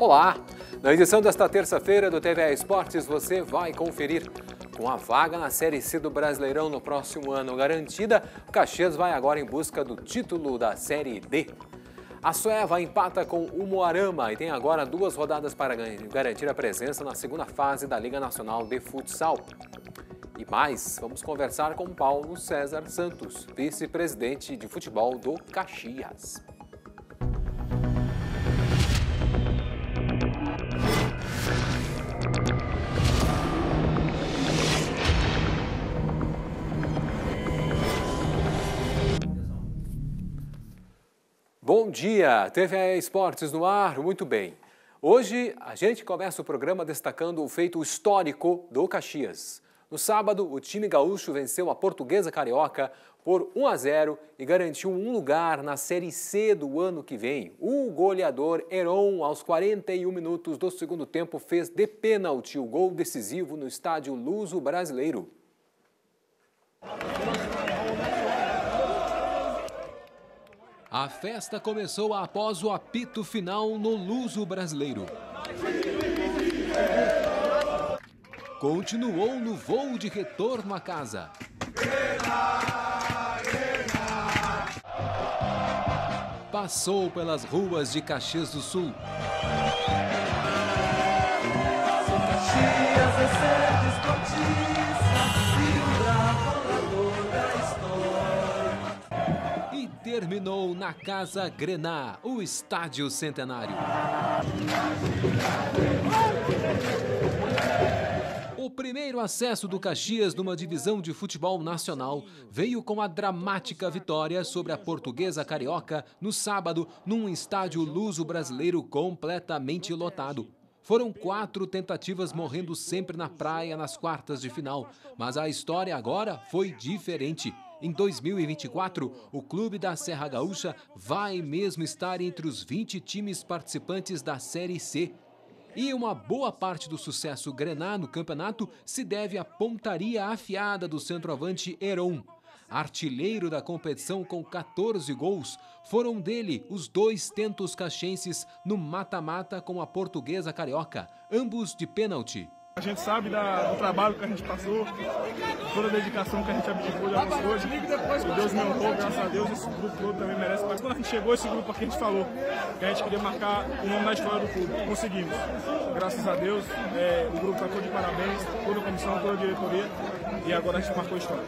Olá! Na edição desta terça-feira do TVA Esportes, você vai conferir. Com a vaga na Série C do Brasileirão no próximo ano garantida, o Caxias vai agora em busca do título da Série D. A Sueva empata com o Moarama e tem agora duas rodadas para garantir a presença na segunda fase da Liga Nacional de Futsal. E mais, vamos conversar com Paulo César Santos, vice-presidente de futebol do Caxias. bom dia. TV Esportes no ar, muito bem. Hoje a gente começa o programa destacando o feito histórico do Caxias. No sábado, o time gaúcho venceu a Portuguesa Carioca por 1 a 0 e garantiu um lugar na Série C do ano que vem. O goleador Heron, aos 41 minutos do segundo tempo, fez de pênalti o gol decisivo no estádio Luso Brasileiro. A festa começou após o apito final no Luso Brasileiro. Continuou no voo de retorno à casa. Passou pelas ruas de Caxias do Sul. Caxias, terminou na Casa Grená, o estádio centenário. O primeiro acesso do Caxias numa divisão de futebol nacional veio com a dramática vitória sobre a portuguesa carioca no sábado, num estádio luso-brasileiro completamente lotado. Foram quatro tentativas morrendo sempre na praia nas quartas de final, mas a história agora foi diferente. Em 2024, o clube da Serra Gaúcha vai mesmo estar entre os 20 times participantes da Série C. E uma boa parte do sucesso grená no campeonato se deve à pontaria afiada do centroavante Heron. Artilheiro da competição com 14 gols, foram dele os dois tentos caxenses no mata-mata com a portuguesa carioca, ambos de pênalti. A gente sabe da, do trabalho que a gente passou, toda a dedicação que a gente abdicou de algumas coisas. O Deus me honrou, graças a Deus, esse grupo todo também merece. Mas quando a gente chegou, esse grupo aqui a gente falou que a gente queria marcar o nome da história do clube. Conseguimos. Graças a Deus, é, o grupo todo de parabéns, toda a comissão, toda a diretoria. E agora a gente marcou a história.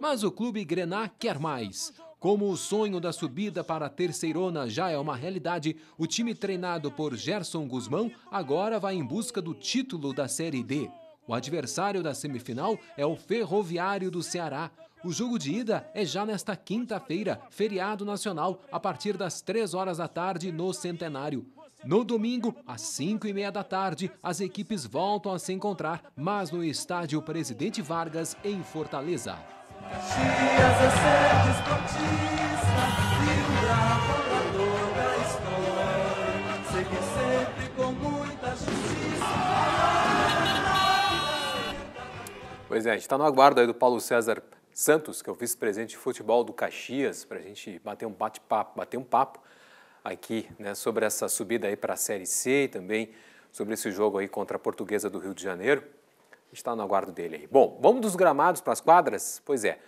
Mas o clube Grená quer mais. Como o sonho da subida para a terceirona já é uma realidade, o time treinado por Gerson Guzmão agora vai em busca do título da Série D. O adversário da semifinal é o Ferroviário do Ceará. O jogo de ida é já nesta quinta-feira, feriado nacional, a partir das 3 horas da tarde no Centenário. No domingo, às 5 e meia da tarde, as equipes voltam a se encontrar, mas no estádio Presidente Vargas, em Fortaleza. Pois é, a gente está no aguardo aí do Paulo César Santos, que é o vice-presidente de futebol do Caxias, para a gente bater um bate-papo, bater um papo aqui né, sobre essa subida aí para a Série C e também sobre esse jogo aí contra a Portuguesa do Rio de Janeiro está no aguardo dele aí. Bom, vamos dos gramados para as quadras? Pois é,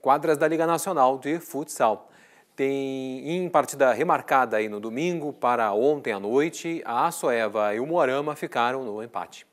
quadras da Liga Nacional de Futsal. Tem em partida remarcada aí no domingo para ontem à noite, a Açoeva e o Moarama ficaram no empate.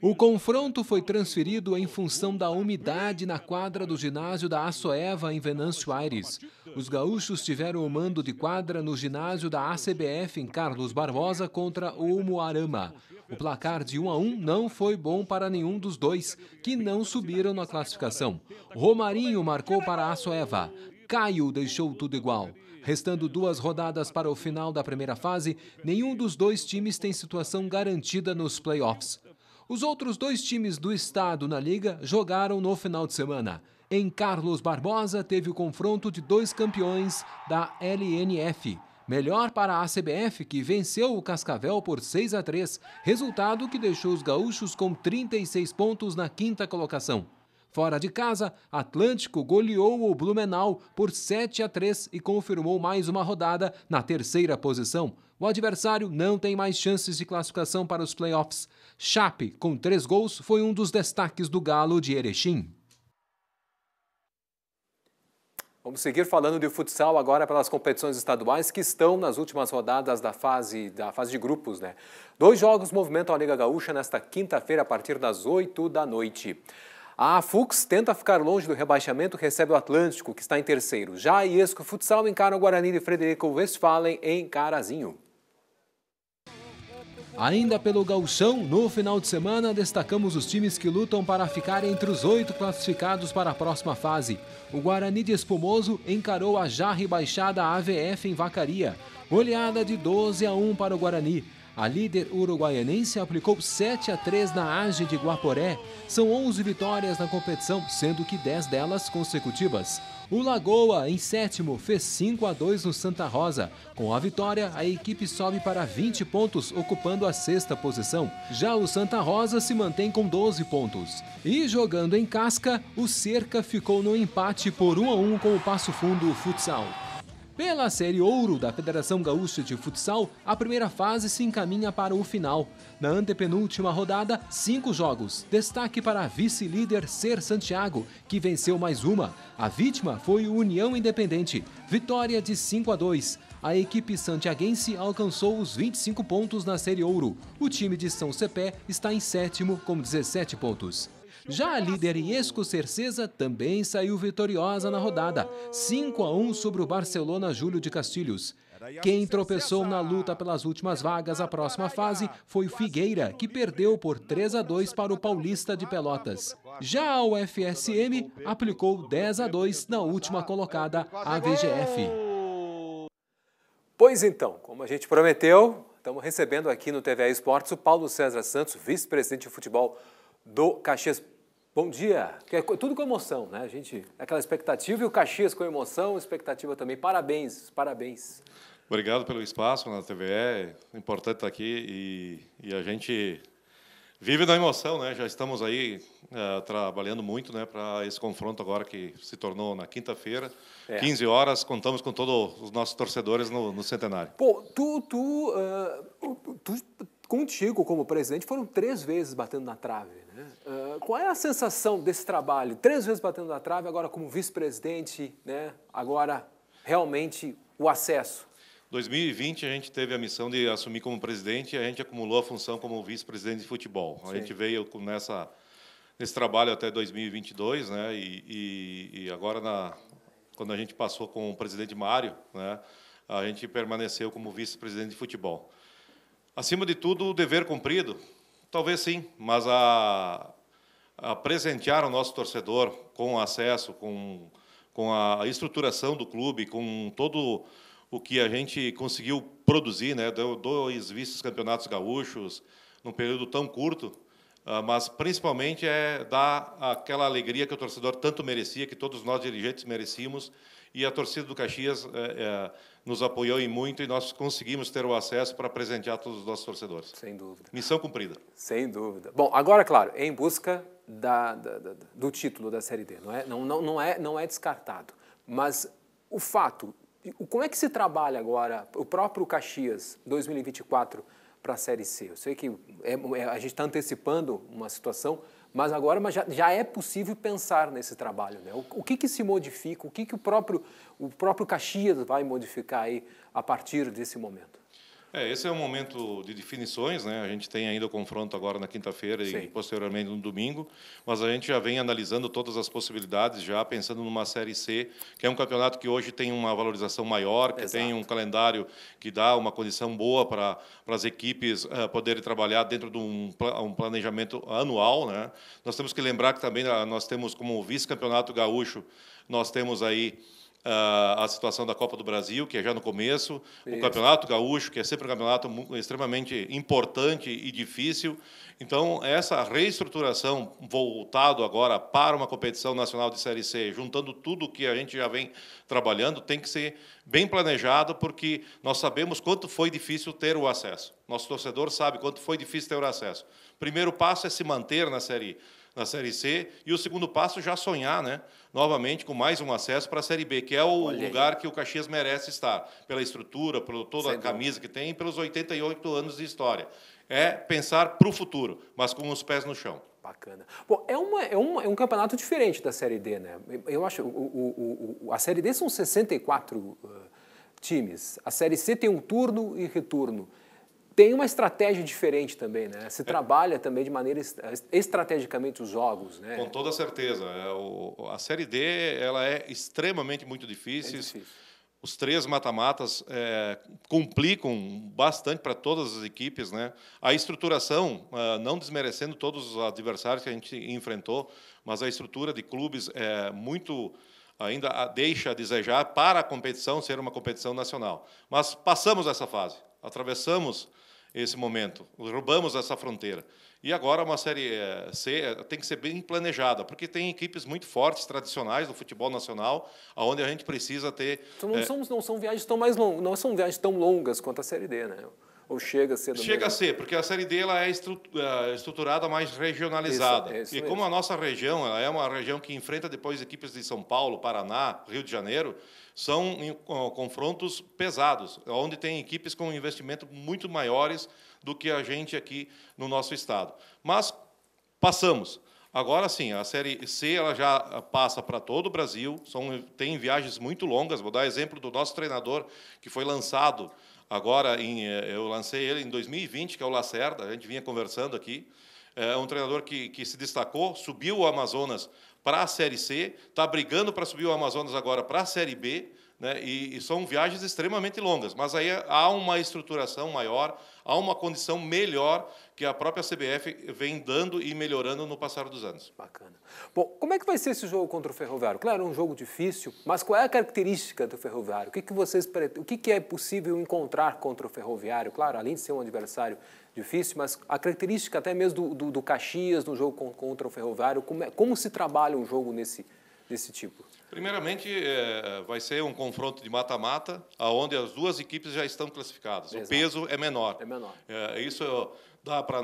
O confronto foi transferido em função da umidade na quadra do ginásio da Assoeva, em Venâncio Aires. Os gaúchos tiveram o mando de quadra no ginásio da ACBF, em Carlos Barbosa, contra o Moarama. O placar de 1 um a 1 um não foi bom para nenhum dos dois, que não subiram na classificação. Romarinho marcou para a Assoeva. Caio deixou tudo igual. Restando duas rodadas para o final da primeira fase, nenhum dos dois times tem situação garantida nos playoffs. Os outros dois times do estado na liga jogaram no final de semana. Em Carlos Barbosa, teve o confronto de dois campeões da LNF. Melhor para a CBF, que venceu o Cascavel por 6 a 3, resultado que deixou os gaúchos com 36 pontos na quinta colocação. Fora de casa, Atlântico goleou o Blumenau por 7 a 3 e confirmou mais uma rodada na terceira posição. O adversário não tem mais chances de classificação para os playoffs. Chape, com três gols, foi um dos destaques do Galo de Erechim. Vamos seguir falando de futsal agora pelas competições estaduais que estão nas últimas rodadas da fase, da fase de grupos. Né? Dois jogos movimentam a Liga Gaúcha nesta quinta-feira a partir das 8 da noite. A Fux tenta ficar longe do rebaixamento, recebe o Atlântico, que está em terceiro. Já a Iesco Futsal encara o Guarani de Frederico Westphalen em Carazinho. Ainda pelo gauchão, no final de semana, destacamos os times que lutam para ficar entre os oito classificados para a próxima fase. O Guarani de Espumoso encarou a já rebaixada AVF em Vacaria. Goleada de 12 a 1 para o Guarani. A líder uruguaianense aplicou 7 a 3 na Age de Guaporé. São 11 vitórias na competição, sendo que 10 delas consecutivas. O Lagoa, em sétimo, fez 5 a 2 no Santa Rosa. Com a vitória, a equipe sobe para 20 pontos, ocupando a sexta posição. Já o Santa Rosa se mantém com 12 pontos. E jogando em casca, o Cerca ficou no empate por 1 a 1 com o Passo Fundo Futsal. Pela Série Ouro da Federação Gaúcha de Futsal, a primeira fase se encaminha para o final. Na antepenúltima rodada, cinco jogos. Destaque para a vice-líder Ser Santiago, que venceu mais uma. A vítima foi o União Independente, vitória de 5 a 2. A equipe santiaguense alcançou os 25 pontos na Série Ouro. O time de São Cepé está em sétimo com 17 pontos. Já a líder Iesco Cercesa também saiu vitoriosa na rodada, 5 a 1 sobre o Barcelona Júlio de Castilhos. Quem tropeçou na luta pelas últimas vagas à próxima fase foi o Figueira, que perdeu por 3 a 2 para o Paulista de Pelotas. Já a UFSM aplicou 10 a 2 na última colocada, a VGF. Pois então, como a gente prometeu, estamos recebendo aqui no TVA Esportes o Paulo César Santos, vice-presidente de futebol do Caxias. Bom dia! É tudo com emoção, né? A gente, aquela expectativa e o Caxias com emoção, expectativa também. Parabéns, parabéns. Obrigado pelo espaço na TVE, é importante estar aqui e, e a gente vive da emoção, né? Já estamos aí eh, trabalhando muito, né, para esse confronto agora que se tornou na quinta-feira, é. 15 horas. Contamos com todos os nossos torcedores no, no centenário. Pô, tu, tu, uh, tu, contigo como presidente foram três vezes batendo na trave. Né? Qual é a sensação desse trabalho? Três vezes batendo na trave, agora como vice-presidente, né? agora realmente o acesso. 2020 a gente teve a missão de assumir como presidente e a gente acumulou a função como vice-presidente de futebol. Sim. A gente veio nessa, nesse trabalho até 2022, né? E, e, e agora na, quando a gente passou com o presidente Mário, né? A gente permaneceu como vice-presidente de futebol. Acima de tudo, o dever cumprido, talvez sim, mas a a presentear o nosso torcedor com acesso, com, com a estruturação do clube, com todo o que a gente conseguiu produzir, né? dois vistos campeonatos gaúchos num período tão curto, ah, mas principalmente é dar aquela alegria que o torcedor tanto merecia, que todos nós dirigentes merecíamos, e a torcida do Caxias é, é, nos apoiou e muito e nós conseguimos ter o acesso para presentear todos os nossos torcedores. Sem dúvida. Missão cumprida. Sem dúvida. Bom, agora, claro, em busca da, da, da, do título da Série D, não é, não, não, não, é, não é descartado. Mas o fato, como é que se trabalha agora o próprio Caxias 2024 para a Série C? Eu sei que é, é a gente está antecipando uma situação mas agora mas já, já, é possível pensar nesse trabalho. Né? O, o, que, que se modifica, o que, que o, próprio, o próprio Caxias vai modificar aí a partir desse momento? É, esse é um momento de definições, né? A gente tem ainda o confronto agora na quinta-feira e posteriormente no domingo, mas a gente já vem analisando todas as possibilidades, já pensando numa série C, que é um campeonato que hoje tem uma valorização maior, que Exato. tem um calendário que dá uma condição boa para as equipes uh, poderem trabalhar dentro de um, um, planejamento anual, né? Nós temos que lembrar que também ah, nós temos como vice-campeonato gaúcho, nós temos aí ah, a situação da Copa do Brasil, que é já no começo, Isso. o Campeonato Gaúcho, que é sempre um campeonato extremamente importante e difícil. Então, essa reestruturação voltado agora para uma competição nacional de Série C, juntando tudo que a gente já vem trabalhando, tem que ser bem planejado, porque nós sabemos quanto foi difícil ter o acesso. Nosso torcedor sabe quanto foi difícil ter o acesso. O primeiro passo é se manter na Série na Série C. E o segundo passo, já sonhar né, novamente com mais um acesso para a Série B, que é o Olha lugar aí. que o Caxias merece estar, pela estrutura, por toda Sem a camisa dúvida. que tem e pelos 88 anos de história. É pensar para o futuro, mas com os pés no chão. Bacana. Bom, é, uma, é, uma, é um campeonato diferente da Série D, né? Eu acho. O, o, o a Série D são 64 uh, times. A Série C tem um turno e retorno tem uma estratégia diferente também, né? Você é. trabalha também de maneira estrategicamente os jogos, né? Com toda certeza. É, a Série D ela é extremamente muito difícil. É difícil. Os três mata-matas é, complicam bastante para todas as equipes, né? A estruturação, é, não desmerecendo todos os adversários que a gente enfrentou, mas a estrutura de clubes é muito ainda deixa a desejar para a competição ser uma competição nacional. Mas passamos essa fase, atravessamos esse momento. Roubamos essa fronteira. E agora uma série é, C é, tem que ser bem planejada, porque tem equipes muito fortes, tradicionais do futebol nacional, aonde a gente precisa ter. Então não, é... são, não são viagens tão mais longas, não são viagens tão longas quanto a série D, né? Ou chega a ser Chega mesmo? a ser, porque a Série D ela é eh, estruturada mais regionalizada. Isso, é isso e mesmo. como a nossa região ela é uma região que enfrenta depois equipes de São Paulo, Paraná, Rio de Janeiro, são confrontos pesados, onde tem equipes com investimento muito maiores do que a gente aqui no nosso estado. Mas passamos. Agora sim, a série C ela já passa para todo o Brasil, são, tem viagens muito longas. Vou dar exemplo do nosso treinador que foi lançado Agora, em, eh, eu lancei ele em 2020, que é o Lacerda, a gente vinha conversando aqui. É um treinador que, que se destacou, subiu o Amazonas para a Série C, está brigando para subir o Amazonas agora para a Série B né? e, e são viagens extremamente longas, mas aí há uma estruturação maior, há uma condição melhor que a própria CBF vem dando e melhorando no passar dos anos. Bacana. Bom, como é que vai ser esse jogo contra o Ferroviário? Claro, é um jogo difícil, mas qual é a característica do Ferroviário? O que, que vocês o que, que é possível encontrar contra o Ferroviário? Claro, além de ser um adversário difícil, mas a característica até mesmo do, do, do Caxias no jogo contra o Ferroviário, como, é, como se trabalha um jogo nesse, nesse tipo? Primeiramente, é, vai ser um confronto de mata-mata, onde as duas equipes já estão classificadas. Exato. O peso é menor. É menor. É, isso dá para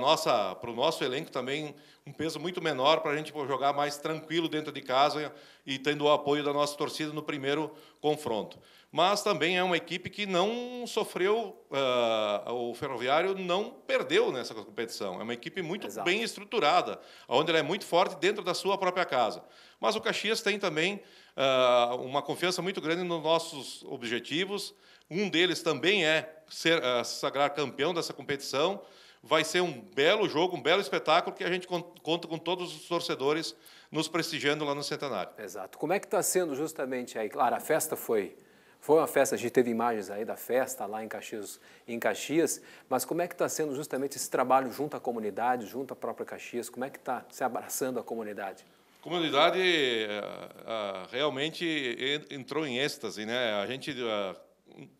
para o nosso elenco também um peso muito menor para a gente jogar mais tranquilo dentro de casa e tendo o apoio da nossa torcida no primeiro confronto. Mas também é uma equipe que não sofreu, uh, o Ferroviário não perdeu nessa competição. É uma equipe muito Exato. bem estruturada, onde ela é muito forte dentro da sua própria casa. Mas o Caxias tem também uh, uma confiança muito grande nos nossos objetivos. Um deles também é ser, uh, sagrar campeão dessa competição. Vai ser um belo jogo, um belo espetáculo que a gente conta com todos os torcedores nos prestigiando lá no Centenário. Exato. Como é que está sendo justamente aí? Claro, a festa foi foi uma festa, a gente teve imagens aí da festa lá em Caxias, em Caxias mas como é que está sendo justamente esse trabalho junto à comunidade, junto à própria Caxias? Como é que está se abraçando a comunidade? comunidade eh, ah, realmente entrou em êxtase, né? A gente ah,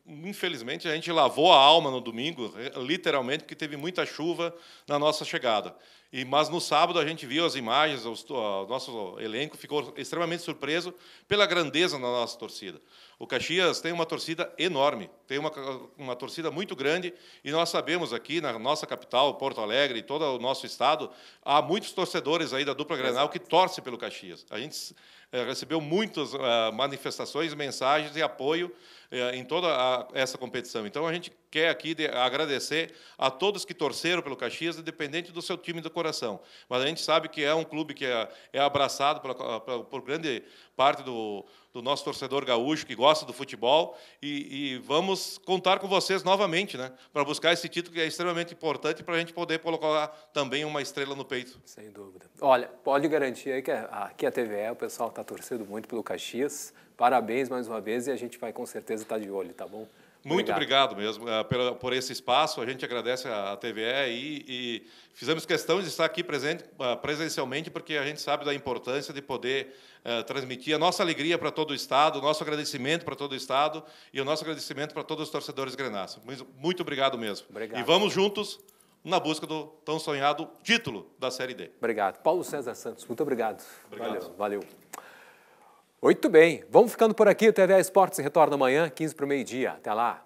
infelizmente a gente lavou a alma no domingo, eh, literalmente, porque teve muita chuva na nossa chegada. E mas no sábado a gente viu as imagens, ah, o nosso elenco ficou extremamente surpreso pela grandeza da nossa torcida. O Caxias tem uma torcida enorme, tem uma, uma torcida muito grande, e nós sabemos aqui na nossa capital, Porto Alegre, e todo o nosso estado, há muitos torcedores aí da dupla Grenal que torcem pelo Caxias. A gente é, recebeu muitas é, manifestações, mensagens e apoio é, em toda a, essa competição. Então, a gente quer aqui agradecer a todos que torceram pelo Caxias, independente do seu time do coração. Mas a gente sabe que é um clube que é, é abraçado ah, por grande parte do, do, nosso torcedor gaúcho que gosta do futebol e, e vamos contar com vocês novamente, né, para buscar esse título que é extremamente importante para a gente poder colocar também uma estrela no peito. Sem dúvida. Olha, pode garantir aí que é, aqui é a TVE o pessoal está torcendo muito pelo Caxias. Parabéns mais uma vez e a gente vai com certeza estar tá de olho, tá bom? Muito obrigado, obrigado mesmo eh, pela, por esse espaço. A gente agradece a TVE e, e fizemos questão de estar aqui presente, eh, presencialmente, porque a gente sabe da importância de poder uh, transmitir a nossa alegria para todo o Estado, o nosso agradecimento para todo o Estado e o nosso agradecimento para todos os torcedores grenastas. Muito, muito obrigado mesmo. Obrigado. E vamos juntos na busca do tão sonhado título da Série D. Obrigado. Paulo César Santos, muito obrigado. obrigado. Valeu. valeu. Muito bem, vamos ficando por aqui. O TVA Esportes retorna amanhã, 15 para o meio-dia. Até lá!